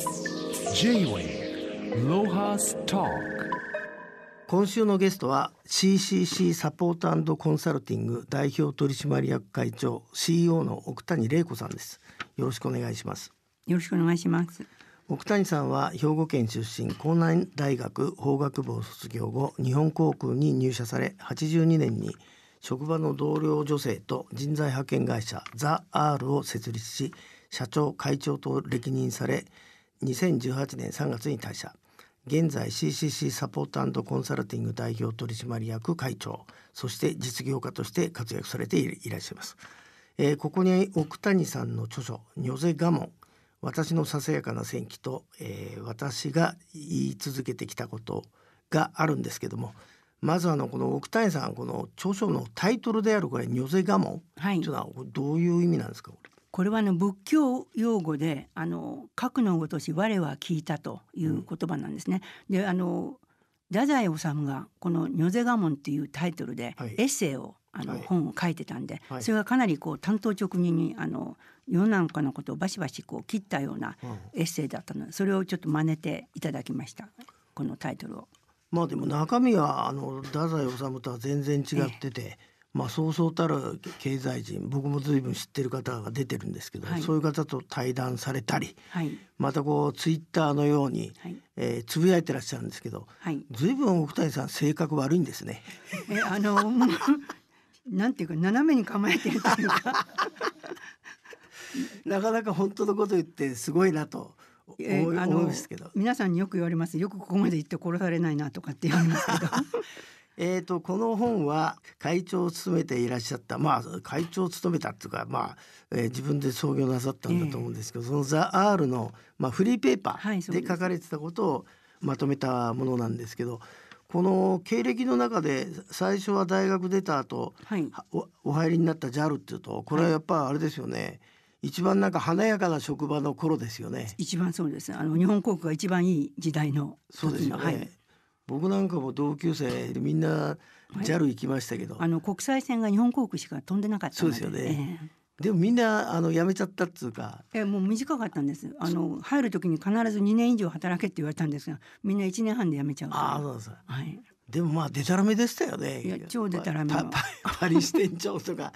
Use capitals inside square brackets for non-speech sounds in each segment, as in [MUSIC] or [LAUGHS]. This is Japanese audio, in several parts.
今週のゲストは CCC サポートコンサルティング代表取締役会長 CEO の奥谷玲子さんですよろしくお願いしますよろしくお願いします奥谷さんは兵庫県出身江南大学法学部を卒業後日本航空に入社され82年に職場の同僚女性と人材派遣会社ザ・アールを設立し社長会長と歴任され2018年3月に退社現在 CCC サポートコンサルティング代表取締役会長そして実業家として活躍されていらっしゃいます、えー、ここに奥谷さんの著書「ニョゼガモン私のささやかな戦記と」えー、私が言い続けてきたことがあるんですけどもまずあのこの奥谷さんこの著書のタイトルであるこれ「ニョゼガモン」はい、というのはどういう意味なんですかこれこれはあの仏教用語であの核のごとし我は聞いたという言葉なんですね。うん、であの太宰治がこの「女瀬我門」っていうタイトルでエッセイを、あの、本を書いてたんで、はい、それがかなりこう担当直入にあの世んかのことをバシバシこう切ったようなエッセイだったので、それをちょっと真似ていただきましたこのタイトルを。まあでも中身はあの太宰治とは全然違ってて、ええまあ、そうそうたる経済人僕も随分知ってる方が出てるんですけど、はい、そういう方と対談されたり、はい、またこうツイッターのように、はい、えー、つぶやいてらっしゃるんですけど、はい、随分奥谷さん性格悪いんですね。[LAUGHS] えあの [LAUGHS] なんていうか斜めに構えてるというか [LAUGHS] なかなか本当のこと言ってすごいなとえー、あの皆さんによく言われますよくここまで行って殺されないなとかって言われますけどえーと、この本は会長を務めていらっしゃったまあ会長を務めたっていうか、まあえー、自分で創業なさったんだと思うんですけど、えー、その「ザ・アールの、まあ、フリーペーパーで書かれてたことをまとめたものなんですけど。はいこの経歴の中で最初は大学出た後、はい、おお入りになった JAL っていうとこれはやっぱあれですよね、はい、一番なんか華やかな職場の頃ですよね一番そうですあの日本航空が一番いい時代のそうですよね、はい、僕なんかも同級生みんな JAL 行きましたけど、あの国際線が日本航空しか飛んでなかったそうですよね、えーでもみんなあの辞めちゃったっつうか。えもう短かったんです。あの入る時に必ず2年以上働けって言われたんですが、みんな1年半で辞めちゃう。ああそうそす。はい。でもまあデタラメでしたよね。いや超デタラメ、パ。パリ支店長とか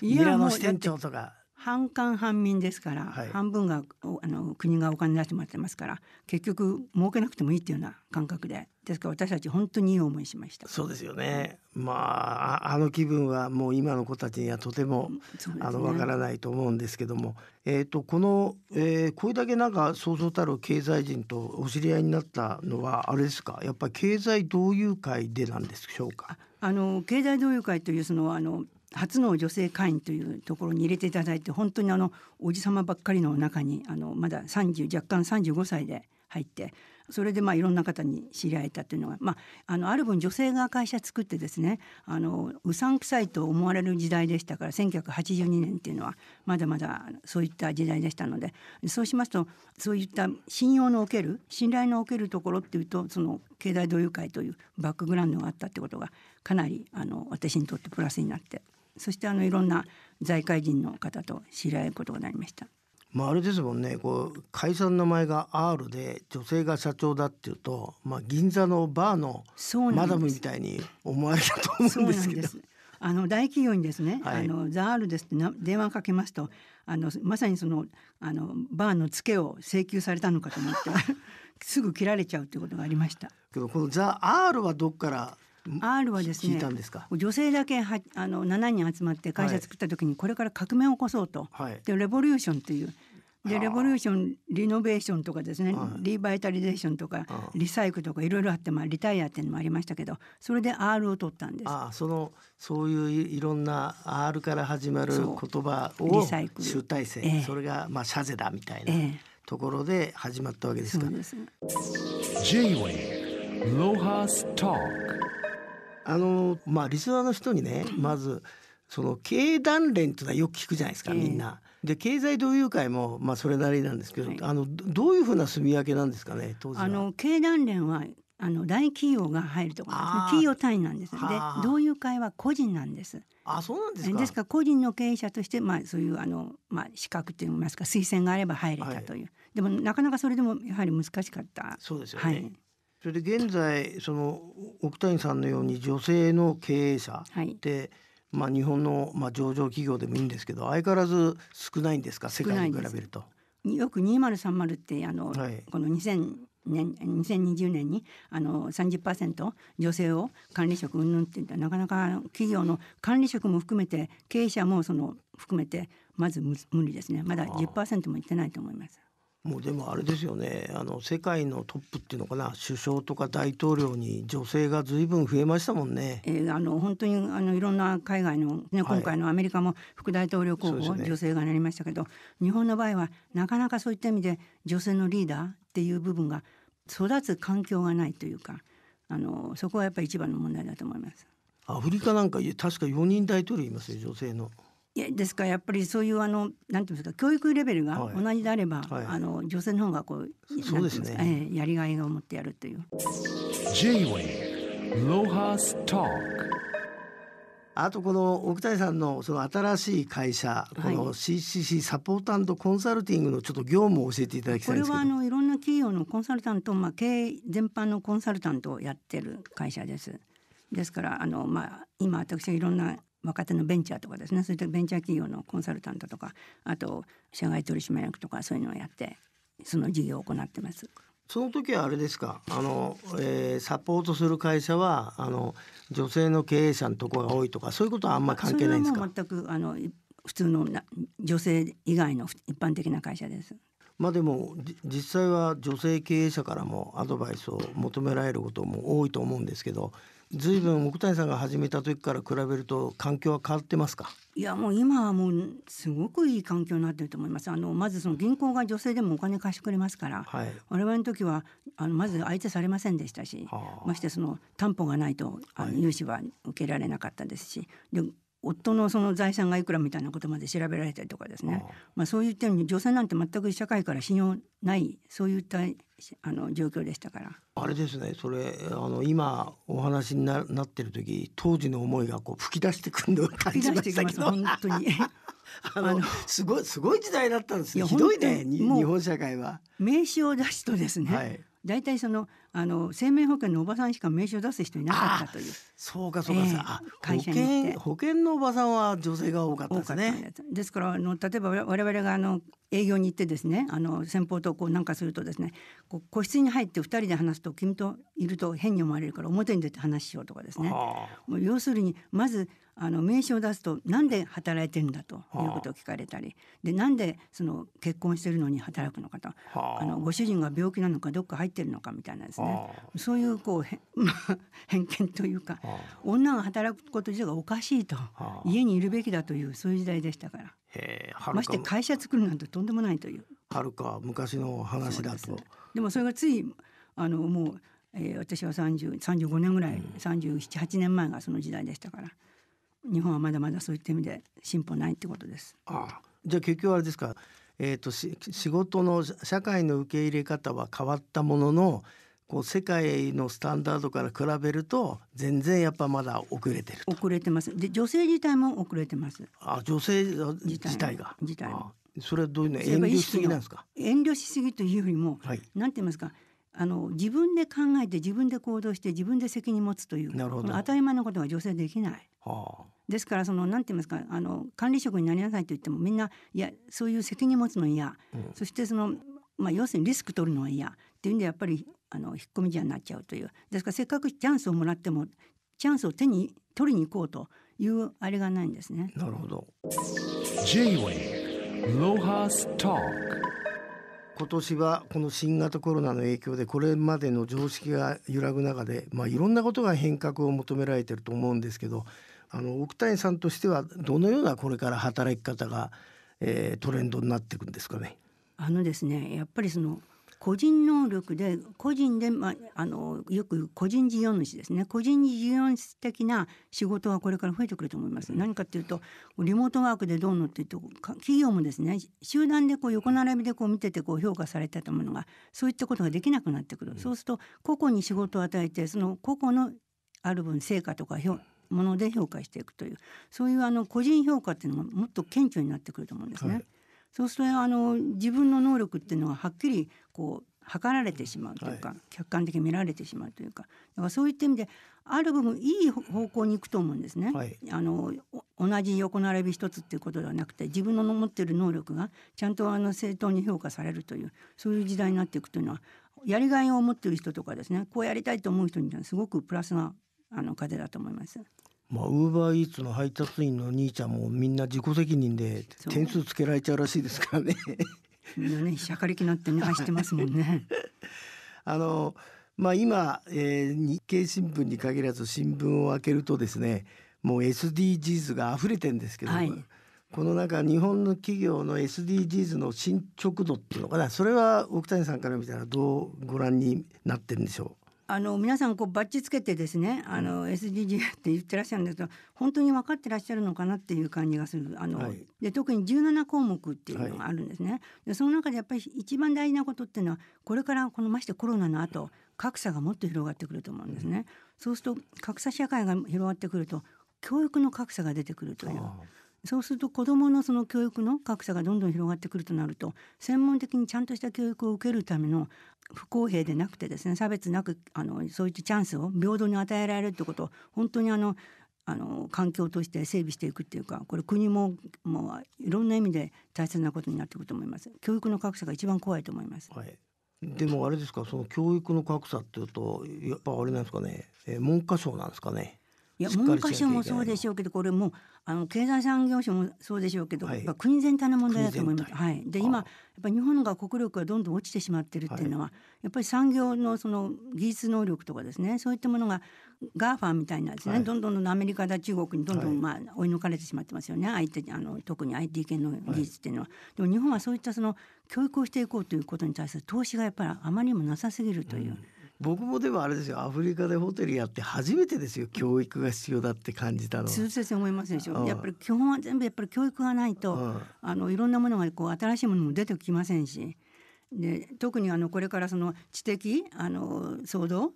ミラノ支店長とか。半官半民ですから、はい、半分があの国がお金出してもらってますから結局儲けなくてもいいっていうような感覚でですから私たち本当にいい思いしましたそうですよねまああの気分はもう今の子たちにはとても、ね、あのわからないと思うんですけども、えーと、とこの、えー、これだけなんかそうそうたる経済人とお知り合いになったのはあれですかやっぱり経済同友会でなんでしょうかあの経済同友会というそのあの初の女性会員というところに入れていただいて本当にあのおじ様ばっかりの中にあのまだ30若干35歳で入ってそれでまあいろんな方に知り合えたっていうのが、まあ、あのある分女性が会社作ってですねあのうさんくさいと思われる時代でしたから1982年っていうのはまだまだそういった時代でしたのでそうしますとそういった信用のおける信頼のおけるところっていうとその経済同友会というバックグラウンドがあったってことがかなりあの私にとってプラスになってそしてあのいろんな財界人の方と知り合うことになりました。まあ、あれですもんねこう会社の名前が R で女性が社長だっていうと、まあ、銀座のバーのマダムみたいに思われたと思うんですけど。あの大企業にですね、はい、あのザアールですってな電話かけますと、あのまさにそのあのバーのツケを請求されたのかと思って [LAUGHS] すぐ切られちゃうということがありました。けどこのザ・アールはどっから R はですね女性だけはあの7人集まって会社作った時にこれから革命を起こそうと、はい、でレボリューションというでレボリューションリノベーションとかですね、はい、リバイタリゼーションとかリサイクルとかいろいろあって、まあ、リタイアっていうのもありましたけどそれで R を取ったんですああそのそういういろんな R から始まる言葉を集大成、えー、それが、まあ、シャゼだみたいなところで始まったわけですから。えー、そうです a ストあのまあリスナーの人にねまずその経団連っていうのはよく聞くじゃないですかみんな。で経済同友会もまあそれなりなんですけど、はい、あのどういうふうな住み分けなんですかね当時あの経団連はあの大企業が入るところですね。企業単位なんです。で、同友会は個人なんです。あ、そうなんですか。ですから個人の経営者として、まあそういうあのまあ資格と言いますか推薦があれば入れたという。はい、でもなかなかそれでもやはり難しかった。そうですよね。はいそれで現在その奥谷さんのように女性の経営者って、はい、まあ、日本の、まあ、上場企業でもいいんですけど相変わらず少ないんですか世界に比べると。よく2030ってあの、はい、この2000年2020年にあの30%女性を管理職うんぬんってなかなか企業の管理職も含めて経営者もその含めてまず無理ですねまだ10%もいってないと思います。もうでもあれですよねあの世界のトップっていうのかな首相とか大統領に女性が随分増えましたもんね。えー、あの本当にあのいろんな海外の、ね、今回のアメリカも副大統領候補、はいね、女性がなりましたけど日本の場合はなかなかそういった意味で女性のリーダーっていう部分が育つ環境がないというかあのそこはやっぱり一番の問題だと思います。アフリカなんか確か4人大統領いますよ女性の。いやですからやっぱりそういうあのなんていうんですか教育レベルが同じであれば、はいはい、あの女性の方がこうそうですね、えー、やりがいを持ってやるという。あとこの奥谷さんのその新しい会社この CCC サポートコンサルティングのちょっと業務を教えていただきたいんですけど、これはあのいろんな企業のコンサルタント、まあ、経営全般のコンサルタントをやってる会社です。ですからあの、まあ、今私はいろんな若手のベンチャーとかですねそういったベンチャー企業のコンサルタントとかあと社外取締役とかそういうのをやってその事業を行ってます。その時はあれですかあの、えー、サポートする会社はあの女性の経営者のところが多いとかそういうことはあんまり関係ないんですか全くあの普通の女性以外の一般的な会社です。まあでも実際は女性経営者からもアドバイスを求められることも多いと思うんですけどずいぶん奥谷さんが始めた時から比べると環境は変わってますかいやもう今はもうすごくいい環境になってると思いますあのまずその銀行が女性でもお金貸してくれますから、はい、我々の時はあのまず相手されませんでしたしましてその担保がないとあの融資は受けられなかったですし、はい、で夫のその財産がいくらみたいなことまで調べられたりとかですね、まあ、そういったよに女性なんて全く社会から信用ないそういったあの状況でしたからあれですねそれあの今お話にななってる時当時の思いがこう吹き出してくるのを感じましたけど [LAUGHS] あのすごいすごい時代だったんですねひどいね日本社会は。名刺を出すとですね、はい、大体そのあの生命保険のおばさんしか名刺を出す人いなかったというそうかそうか、えー、会社に保険のおばさんは女性が多かったですねですからあの例えば我々があの営業に行ってですねあの先方とこうなんかするとですねこう個室に入って2人で話すと君といると変に思われるから表に出て話しようとかですねもう要するにまずあの名刺を出すとなんで働いてるんだということを聞かれたりでなんでその結婚してるのに働くのかとあのご主人が病気なのかどっか入ってるのかみたいなですねそういうこう [LAUGHS] 偏見というか女が働くこと自体がおかしいと家にいるべきだというそういう時代でしたから。まして会社作るなんてとんでもないという。はるか昔の話だと。ででもそれがついあのもう、えー、私は35年ぐらい、うん、378年前がその時代でしたから日本はまだまだそういった意味で進歩ないってことです。ああじゃあ結局あれですか、えーと、と仕事の社会の受け入れ方は変わったもののこう世界のスタンダードから比べると全然やっぱまだ遅れてる遅れてますで女性自体も遅れてますあ女性自体が自体それはどういうの遠慮しすぎなんですか遠慮しすぎというよりも、はい、なんて言いますかあの自分で考えて自分で行動して自分で責任持つというなるほど当たり前のことが女性できない、はあ、ですからそのなんて言いますかあの管理職になりなさいと言ってもみんないやそういう責任持つの嫌、うん、そしてその、まあ、要するにリスク取るのは嫌っていうんでやっぱりあの引っ込み思案になっちゃうというですからせっかくチャンスをもらってもチャンスを手に取りに行こうというあれがないんですね。なるほど J-Way ロハスター今年はこの新型コロナの影響でこれまでの常識が揺らぐ中で、まあ、いろんなことが変革を求められてると思うんですけどあの奥谷さんとしてはどのようなこれから働き方が、えー、トレンドになっていくんですかねあのですねやっぱりその個人能力で個人で、まあ、あのよく個人事業主ですね個人事業主的な仕事はこれから増えてくると思います。何かっていうとリモートワークでどうのっていうと企業もですね集団でこう横並びでこう見ててこう評価されてたものがそういったことができなくなってくる。そうすると個々に仕事を与えてその個々のある分成果とか評もので評価していくというそういうあの個人評価っていうのがもっと顕著になってくると思うんですね。はいそうするとあの自分の能力っていうのははっきりこう測られてしまうというか、はい、客観的に見られてしまうというかだからそういった意味である部分いい方向に行くと思うんですね。はい、あの同じ横並び一つっていうことではなくて自分の持っている能力がちゃんとあの正当に評価されるというそういう時代になっていくというのはやりがいを持っている人とかですねこうやりたいと思う人にはすごくプラスなあの風だと思います。まあ、ウーバーイーツの配達員の兄ちゃんもみんな自己責任で点数つけられちゃうらしいですからね。みんなね、しゃかりきなってね、走ってますもんね。[LAUGHS] あの、まあ、今、えー、日経新聞に限らず新聞を開けるとですね。もう SDGs が溢れてんですけど、はい、この中日本の企業の SDGs の進捗度っていうのかなそれは奥谷さんから見たらどうご覧になってるんでしょうあの皆さんこうバッチつけてですねあの SDG って言ってらっしゃるんですけど本当に分かってらっしゃるのかなっていう感じがするあの、はい、で特に17項目っていうのがあるんですね、はい、でその中でやっぱり一番大事なことっていうのはこれからこのましてコロナの後格差がもっと広がってくると思うんですね、うん、そうすると格差社会が広がってくると教育の格差が出てくるというそうすると子どものその教育の格差がどんどん広がってくるとなると専門的にちゃんとした教育を受けるための不公平でなくてですね差別なくあのそういったチャンスを平等に与えられるってことを本当にあのあの環境として整備していくっていうかこれ国ももういろんな意味で大切なことになってくくと思います教育の格差が一番怖いと思います、はい、でもあれですかその教育の格差っていうとやっぱあれなんですかね、えー、文科省なんですかねいや文科省もそうでしょうけどこれもあの経済産業省もそうでしょうけど、はい、国全体の問題だと思います。はい、で今やっぱ日本が国力がどんどん落ちてしまってるっていうのは、はい、やっぱり産業のその技術能力とかですねそういったものが GAFA みたいなですね、はい、どんどんどんアメリカだ中国にどんどんまあ追い抜かれてしまってますよね、はい、あの特に IT 系の技術っていうのは。でも日本はそういったその教育をしていこうということに対する投資がやっぱりあまりにもなさすぎるという。うん僕もでもあれですよアフリカでホテルやって初めてですよ教育が必要だって感じたの通先思いますでしょ、うん、やっぱり基本は全部やっぱり教育がないと、うん、あのいろんなものがこう新しいものも出てきませんしで特にあのこれからその知的あの騒動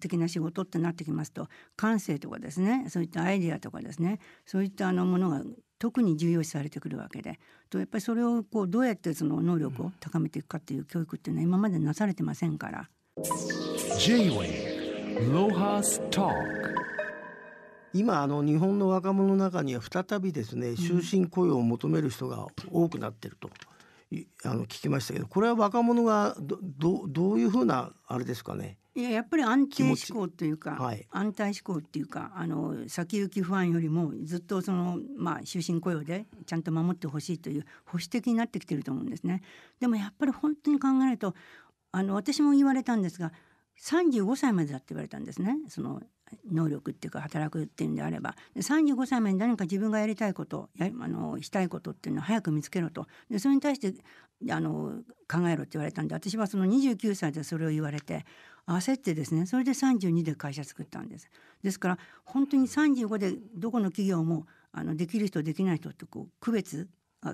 的な仕事ってなってきますと感性とかですねそういったアイデアとかですねそういったあのものが特に重要視されてくるわけでとやっぱりそれをこうどうやってその能力を高めていくかっていう教育っていうのは今までなされてませんから。うん J-Way ロハスタ今あの日本の若者の中には再びですね終身雇用を求める人が多くなってると、あの聞きましたけどこれは若者がどどういうふうなあれですかねいややっぱり安定志向というか、はい、安泰志向っていうかあの先行き不安よりもずっとその、まあ、終身雇用でちゃんと守ってほしいという保守的になってきてると思うんですね。でもやっぱり本当に考えるとあの私も言われたんですが35歳までだって言われたんですねその能力っていうか働くっていうんであれば35歳までに何か自分がやりたいことやあのしたいことっていうのを早く見つけろとでそれに対してあの考えろって言われたんで私はその29歳でそれを言われて焦ってですねそれで32で会社作ったんです。ですから本当に35でどこの企業もあのできる人できない人ってこう区別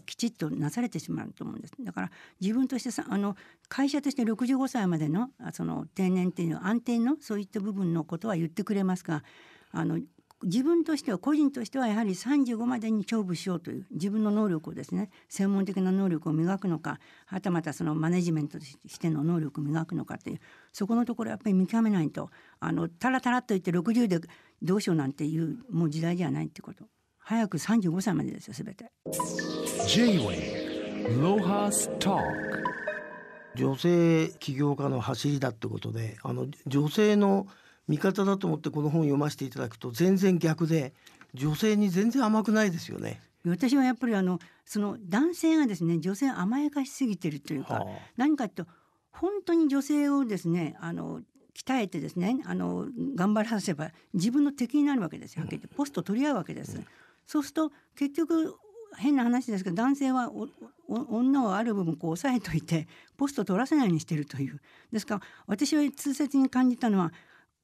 きちっとなされてしまうと思うんですだから自分としてさあの会社として65歳までのその定年っていうのは安定のそういった部分のことは言ってくれますがあの自分としては個人としてはやはり35までに勝負しようという自分の能力をですね専門的な能力を磨くのかはたまたそのマネジメントとしての能力を磨くのかというそこのところやっぱり見極めないとあのタラタラといって60でどうしようなんていうもう時代ではないってこと。早く三十五歳までですよすべて。女性起業家の走りだってことであの女性の味方だと思ってこの本を読ませていただくと全然逆で女性に全然甘くないですよね。私はやっぱりあのその男性がですね女性甘やかしすぎてるというか、はあ、何かと本当に女性をですねあの鍛えてですねあの頑張らせば自分の敵になるわけですよ、うん、ポスト取り合うわけです。うんそうすると結局変な話ですけど男性は女をある部分こう抑えといてポスト取らせないようにしてるというですから私は痛切に感じたのは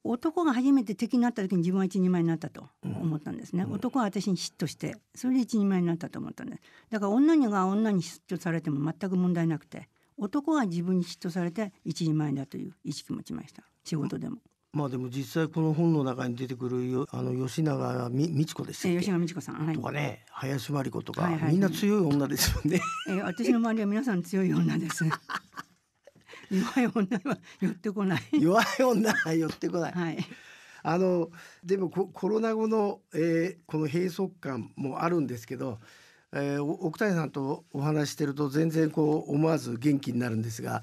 男が初めて敵になった時に自分は一人前になったと思ったんですね、うん、男は私に嫉妬してそれで一人前になったと思ったんですだから女にが女に嫉妬されても全く問題なくて男は自分に嫉妬されて一人前だという意識持ちました仕事でも。うんまあでも実際この本の中に出てくるよあの吉永美智子でしたっけ、えー、吉永美智子さん、はい、とかね林真理子とか、はいはい、みんな強い女ですよね、えー、私の周りは皆さん強い女です [LAUGHS] 弱い女は寄ってこない弱い女は寄ってこない、はい、あのでもコロナ後の、えー、この閉塞感もあるんですけど、えー、奥谷さんとお話してると全然こう思わず元気になるんですが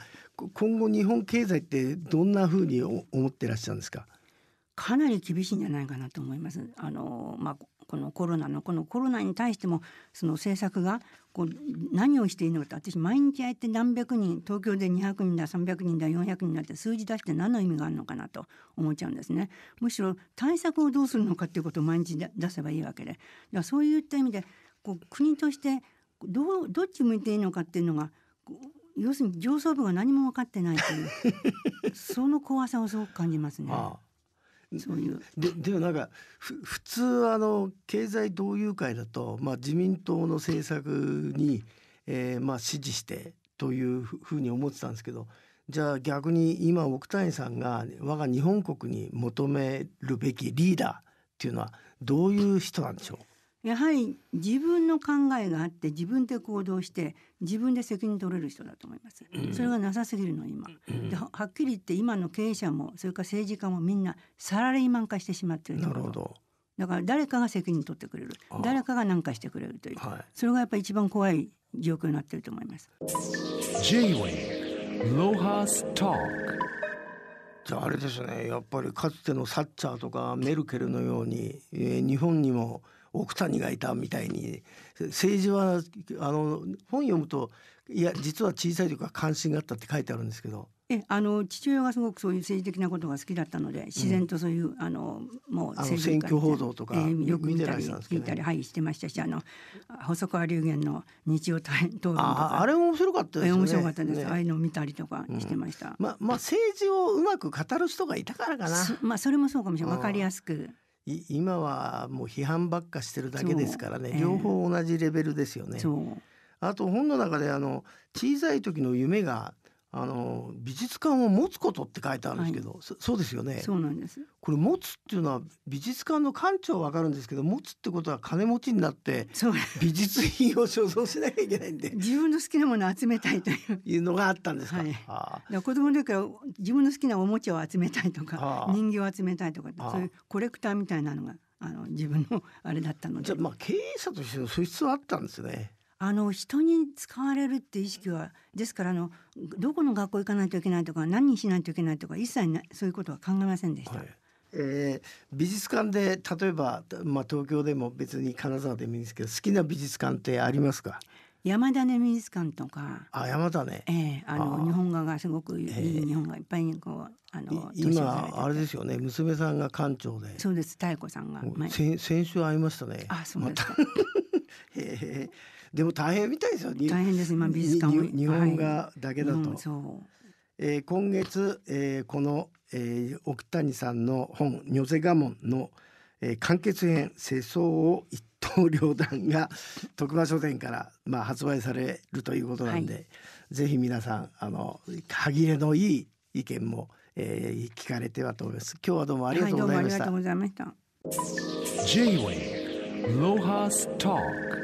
今後日本経済ってどんなふうに思ってらっしゃるんですかかなり厳しいんじゃないかなと思います。あのまあこのコロナのこのコロナに対してもその政策がこう何をしていいのかって私毎日あえて何百人東京で200人だ300人だ400人だって数字出して何の意味があるのかなと思っちゃうんですねむしろ対策をどうするのかっていうことを毎日出せばいいわけでだからそういった意味でこう国としてどうどっち向いていいのかっていうのが要するに上層部が何も分かってないという [LAUGHS] その怖さをすごく感じますね。ああそういうででもなんかふ普通あの経済同友会だと、まあ、自民党の政策に、えーまあ、支持してというふうに思ってたんですけどじゃあ逆に今奥谷さんが我が日本国に求めるべきリーダーっていうのはどういう人なんでしょうやはり自分の考えがあって自分で行動して自分で責任取れる人だと思います、それがなさすぎるの今、うん、ではっきり言って今の経営者もそれから政治家もみんなサラリーマン化してしまってるなるほどだから誰かが責任取ってくれる誰かが何かしてくれるという、はい、それがやっぱり一番怖い状況になってると思います。じゃああれですねやっぱりかつてのサッチャーとかメルケルのように、えー、日本にも奥谷がいたみたいに政治はあの本読むといや実は小さい時は関心があったって書いてあるんですけど。えあの父親がすごくそういう政治的なことが好きだったので自然とそういう、うん、あのもう政治選挙報道とか、えー、よく見たり見、ね、たり、はい、してましたしあの細川流言の日曜大変討論ああれ面白かったです、ね、面白かったです、ね、ああいうのを見たりとかしてました、うん、まあまあ政治をうまく語る人がいたからかなまあそれもそうかもしれない分かりやすく今はもう批判ばっかしてるだけですからね両方同じレベルですよね。あと本の中であの小さい時の夢があの美術館を持つことって書いてあるんですけど、はい、そそうですよね。そうなんです。これ持つっていうのは美術館の館長わかるんですけど、持つってことは金持ちになって美術品を所蔵しなきゃいけないんで。[LAUGHS] 自分の好きなものを集めたいといういうのがあったんですか。はい、子供の時から自分の好きなおもちゃを集めたいとか、人形を集めたいとか、そういうコレクターみたいなのがあの自分のあれだったので。じゃあまあ経営者としての素質はあったんですね。あの人に使われるって意識はですからあのどこの学校行かないといけないとか何にしないといけないとか一切なそういうことは考えませんでした。はいえー、美術館で例えば、まあ、東京でも別に金沢でもいいんですけど好きな美術館ってありますか山田ね美術館とかあ山田ね、えー、あの日本画がすごくいい、えー、日本画いっぱいにこうあの今あれですよね娘さんが館長でそうです妙子さんが先先週会いましたねあそうですか、まへでも大変みたいですよ大変です今美術館日本がだけだと、はいうん、えー、今月、えー、この、えー、奥谷さんの本「女性モン」の、えー、完結編「世相を一刀両断」が [LAUGHS] 徳間書店から、まあ、発売されるということなんで、はい、ぜひ皆さんあの歯切れのいい意見も、えー、聞かれてはと思います。今日はどうもありがとうございました。はい、どうもありがとうございました。J-Way Loha's Talk.